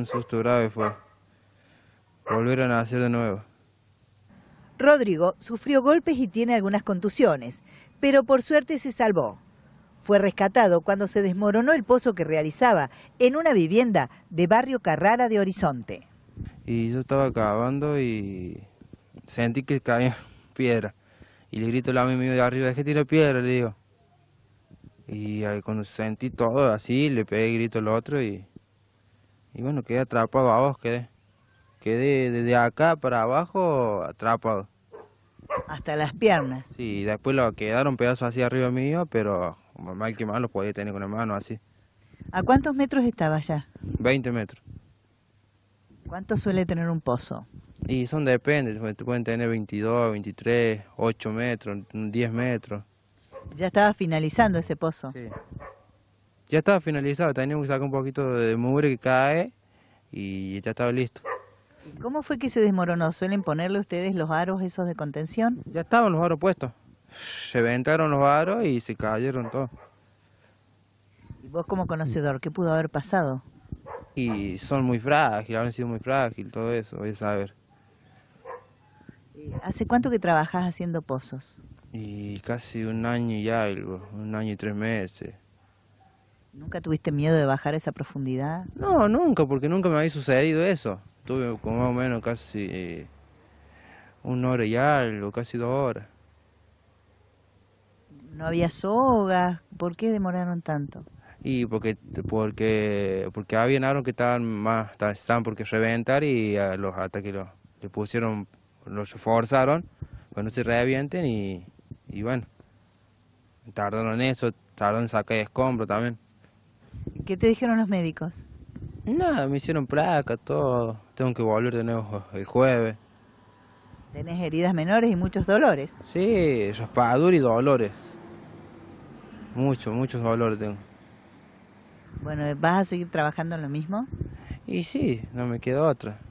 Un susto grave fue. Volver a nacer de nuevo. Rodrigo sufrió golpes y tiene algunas contusiones, pero por suerte se salvó. Fue rescatado cuando se desmoronó el pozo que realizaba en una vivienda de barrio Carrara de Horizonte. Y yo estaba cavando y sentí que caía piedra. Y le grito a mi amigo de arriba, que tiene piedra, le digo. Y cuando sentí todo así, le pegué y grito al otro y y bueno, quedé atrapado a vos quedé. Quedé desde acá para abajo atrapado. Hasta las piernas. Sí, después lo quedaron pedazos así arriba mío, pero mal que mal lo podía tener con la mano así. ¿A cuántos metros estaba ya? 20 metros. ¿Cuánto suele tener un pozo? Y son depende, pues, pueden tener 22, 23, 8 metros, 10 metros. ¿Ya estaba finalizando ese pozo? Sí. Ya estaba finalizado, teníamos que sacar un poquito de mugre que cae y ya estaba listo. ¿Cómo fue que se desmoronó? ¿Suelen ponerle ustedes los aros esos de contención? Ya estaban los aros puestos. Se ventaron los aros y se cayeron todos. ¿Y vos como conocedor, qué pudo haber pasado? Y son muy frágiles, han sido muy frágiles, todo eso, voy a saber. Eh, ¿Hace cuánto que trabajás haciendo pozos? Y casi un año y algo, un año y tres meses. ¿Nunca tuviste miedo de bajar a esa profundidad? No, nunca, porque nunca me había sucedido eso. Tuve como más o menos casi eh, una hora y algo, casi dos horas. ¿No había soga? ¿Por qué demoraron tanto? Y porque porque porque había que estaban más estaban porque reventar y los ataques los le pusieron los forzaron para no se revienten y, bueno tardaron en eso tardaron en sacar escombro también ¿Qué te dijeron los médicos? Nada, me hicieron placa, todo. Tengo que volver de nuevo el jueves. Tenés heridas menores y muchos dolores. Sí, raspadura y dolores. Muchos, muchos dolores tengo. Bueno, ¿vas a seguir trabajando en lo mismo? Y sí, no me queda otra.